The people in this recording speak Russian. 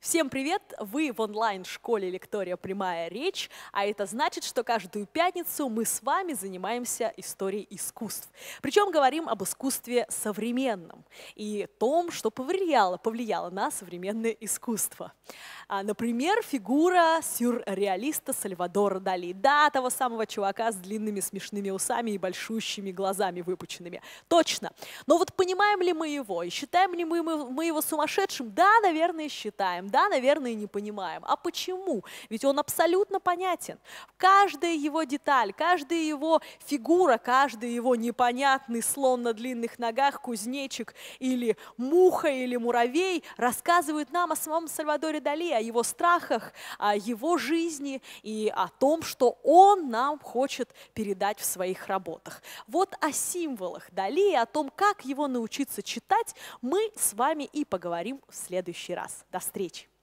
Всем привет! Вы в онлайн-школе «Лектория. Прямая речь», а это значит, что каждую пятницу мы с вами занимаемся историей искусств. Причем говорим об искусстве современном и том, что повлияло, повлияло на современное искусство. А, например, фигура сюрреалиста Сальвадора Дали. Да, того самого чувака с длинными смешными усами и большущими глазами выпученными. Точно. Но вот понимаем ли мы его? И считаем ли мы, мы, мы его сумасшедшим? Да, наверное, считаем. Да, наверное, не понимаем. А почему? Ведь он абсолютно понятен. Каждая его деталь, каждая его фигура, каждый его непонятный слон на длинных ногах, кузнечик или муха или муравей рассказывают нам о самом Сальвадоре Дали, о его страхах, о его жизни и о том, что он нам хочет передать в своих работах. Вот о символах далее о том, как его научиться читать, мы с вами и поговорим в следующий раз. До встречи!